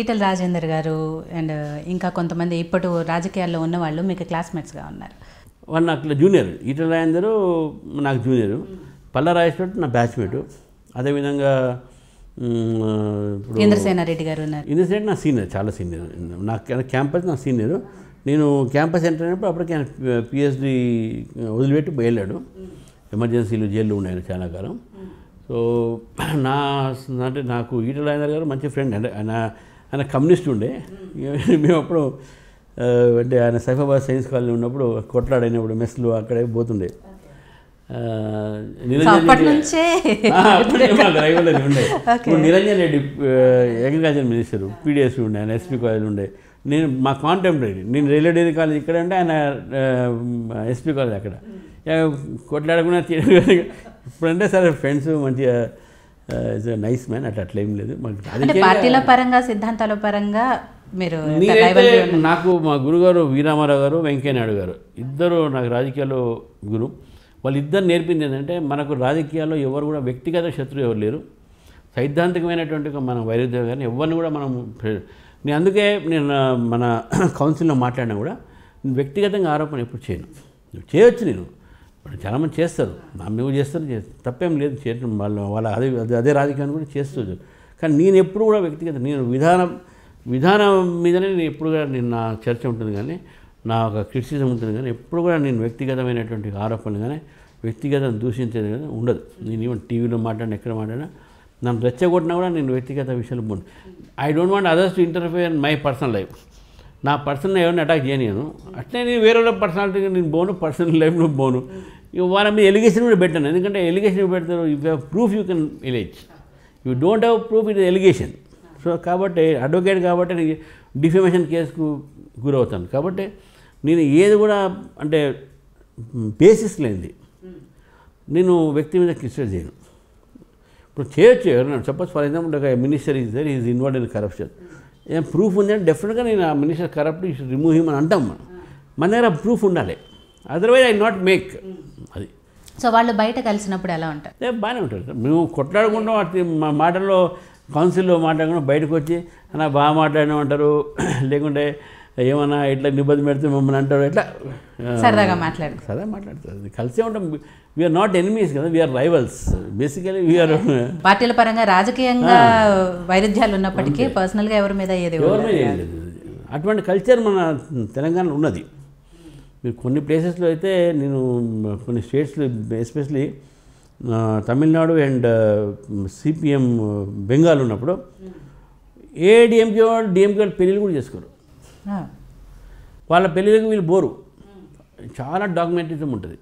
ఈటల రాజేందర్ గారు అండ్ ఇంకా కొంతమంది ఇప్పటి రాజకీయాల్లో ఉన్న వాళ్ళు మీకు క్లాస్మేట్స్గా ఉన్నారు వాళ్ళు నాకు జూనియర్ ఈటల రాజేందరు నాకు జూనియర్ పల్లరాజేశ్వరి నా బ్యాచ్మేటు అదేవిధంగా ఇప్పుడు ఇంద్రసేనారెడ్డి గారు ఉన్నారు ఇంద్రసేనారెడ్డి నా సీనియర్ చాలా సీనియర్ నాకు క్యాంపస్ నా సీనియర్ నేను క్యాంపస్ ఎంటర్ అయినప్పుడు అప్పటికి ఆయన పిహెచ్డి వదిలిపెట్టి వెళ్ళాడు ఎమర్జెన్సీలు జైల్లో ఉన్నాయి చాలా కాలం సో నా అంటే నాకు ఈటల రాజేందర్ గారు మంచి ఫ్రెండ్ అంటే ఆయన ఆయన కమ్యూనిస్ట్ ఉండే మేము అప్పుడు అంటే ఆయన సైఫాబాద్ సైన్స్ కాలనీ ఉన్నప్పుడు కొట్లాడైనప్పుడు మెస్లు అక్కడే పోతుండే Niranjan Reddy agriculture minister PDS ఉండే ఆయన ఎస్పీ కాలేజ్ ఉండే నేను మా కాంటెంపరీ నేను రైల్వే డిగ్రీ కాలేజ్ ఇక్కడ అంటే ఆయన ఎస్పీ కాలేజ్ అక్కడ కొట్లాడకుండా ఇప్పుడంటే సరే ఫ్రెండ్స్ మంచిగా ఇస్ నైస్ మ్యాన్ అట్లా అట్లా ఏం లేదు మాకు పార్టీల పరంగా సిద్ధాంతాల పరంగా మీరు నాకు మా గురుగారు వీరామారావు గారు వెంకయ్యనాయుడు గారు ఇద్దరు నాకు రాజకీయాల్లో గురు వాళ్ళిద్దరు నేర్పింది ఏంటంటే మనకు రాజకీయాల్లో ఎవరు కూడా వ్యక్తిగత శత్రువు ఎవరు లేరు సైద్ధాంతికమైనటువంటి మన వైరుధ్యం కానీ ఎవరిని కూడా మనం నేను అందుకే నేను మన కౌన్సిల్లో మాట్లాడినా కూడా వ్యక్తిగతంగా ఆరోపణ ఎప్పుడు చేయను చేయొచ్చు నేను చాలామంది చేస్తారు మేము చేస్తారు తప్పేం లేదు చేయటం వాళ్ళ వాళ్ళ అదే అదే రాజకీయాన్ని కూడా చేస్తుంది కానీ నేను ఎప్పుడు కూడా వ్యక్తిగత నేను విధానం విధానం మీదనే నేను ఎప్పుడు కూడా నేను నా చర్చ ఉంటుంది కానీ నా ఒక క్రిటిసిజం ఉంటుంది కానీ ఎప్పుడు కూడా నేను వ్యక్తిగతమైనటువంటి ఆరోపణలు కానీ వ్యక్తిగతం దూషించేది కానీ ఉండదు నేను ఈవెన్ టీవీలో మాట్లాడినా ఎక్కడ మాట్లాడినా నన్ను రెచ్చగొట్టినా కూడా నేను వ్యక్తిగత విషయాలు I don't want others to interfere my personal life నా పర్సన్ ఎవరిని అటాక్ చేయను అట్లే నేను వేరే వాళ్ళ పర్సనాలిటీ నేను పోను పర్సనల్ లైఫ్లో పోను వాళ్ళ మీద ఎలిగేషన్ కూడా పెట్టాను ఎందుకంటే ఎలిగేషన్ పెడతారు you have proof you can allege you don't have proof it allegation so కాబట్టి అడ్వకేట్ కాబట్టి నేను డిఫమేషన్ కేసుకు గురవుతాను కాబట్టి నేను ఏది కూడా అంటే బేసిస్ లేనిది నేను వ్యక్తి మీద క్రిటిసైజ్ చేయను ఇప్పుడు చేయొచ్చు ఎవరైనా సపోజ్ ఫర్ ఎగ్జాంపుల్ ఒక minister is there is involve in corruption ఏం ప్రూఫ్ ఉంది అంటే డెఫినెట్గా నేను ఆ మినిస్టర్ కరప్ట్ రిమూవ్ హిమ్ అని అంటాం మనం మన దగ్గర ప్రూఫ్ ఉండాలి అదర్వైజ్ ఐ నాట్ మేక్ అది సో వాళ్ళు బయట కలిసినప్పుడు ఎలా ఉంటారు బాగానే ఉంటారు మేము కొట్లాడుకుంటాం మా మాటల్లో కౌన్సిల్లో మాట్లాడకుండా బయటకు వచ్చి అలా బాగా మాట్లాడడం అంటారు లేకుంటే ఏమన్నా ఇట్లా నిబంధన పెడితే మిమ్మల్ని అంటాడు ఎట్లా సరదాగా మాట్లాడు సరదా మాట్లాడుతుంది కలిసే ఉంటాం వీఆర్ నాట్ ఎనిమీస్ కదా వీఆర్ రైవల్స్ బేసికలీ వీఆర్ పార్టీల పరంగా రాజకీయంగా వైరుధ్యాలు ఉన్నప్పటికీ పర్సనల్గా ఎవరి మీద ఎవరి మీద అటువంటి కల్చర్ మన తెలంగాణలో ఉన్నది మీరు కొన్ని ప్లేసెస్లో అయితే నేను కొన్ని స్టేట్స్లో especially Tamil Nadu and CPM Bengal ఉన్నప్పుడు ఏ డిఎంకే వాళ్ళు డిఎంకే వాళ్ళు పెళ్ళిళ్ళు కూడా చేసుకోరు వాళ్ళ పెళ్ళిళ్ళకి వీళ్ళు బోరు చాలా డాక్యుమెంటరిజం ఉంటుంది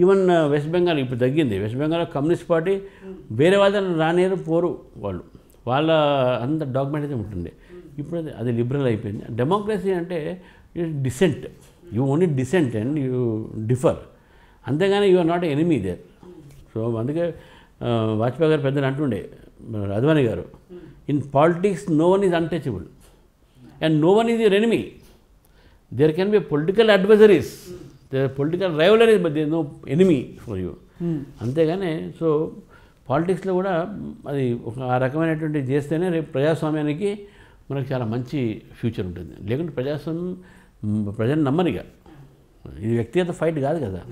ఈవెన్ వెస్ట్ బెంగాల్ ఇప్పుడు తగ్గింది వెస్ట్ బెంగాల్ కమ్యూనిస్ట్ పార్టీ వేరే వాళ్ళు రానేరు పోరు వాళ్ళు వాళ్ళ అంత డాక్యుమెంటరిజం ఉంటుంది ఇప్పుడు అది అది లిబరల్ అయిపోయింది డెమోక్రసీ అంటే dissent you only dissent and you differ అంతేగాని you are not enemy there so అందుకే వాజ్పేయి గారు పెద్దలు అంటుండే అద్వానీ గారు in politics no one is untouchable and no one is your enemy there can be political advisories there political rivalries అనేది but there no enemy for you అంతేగానే so పాలిటిక్స్లో కూడా అది ఒక ఆ రకమైనటువంటి చేస్తేనే రేపు ప్రజాస్వామ్యానికి మనకు చాలా మంచి ఫ్యూచర్ ఉంటుంది లేకుంటే ప్రజాస్వామ్యం ప్రజలు నమ్మనిగా ఇది వ్యక్తిగత ఫైట్ కాదు కదా